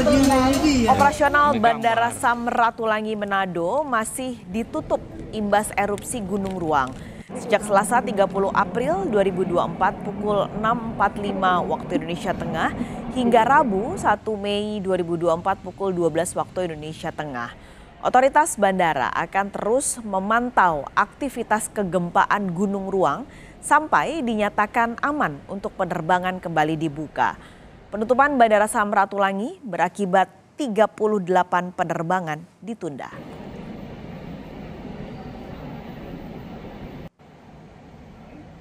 Ya. Operasional Bandara Samratulangi Manado masih ditutup imbas erupsi Gunung Ruang. Sejak Selasa 30 April 2024 pukul 6.45 waktu Indonesia Tengah hingga Rabu 1 Mei 2024 pukul 12 waktu Indonesia Tengah. Otoritas bandara akan terus memantau aktivitas kegempaan Gunung Ruang sampai dinyatakan aman untuk penerbangan kembali dibuka. Penutupan Bandara Samratulangi berakibat 38 penerbangan ditunda.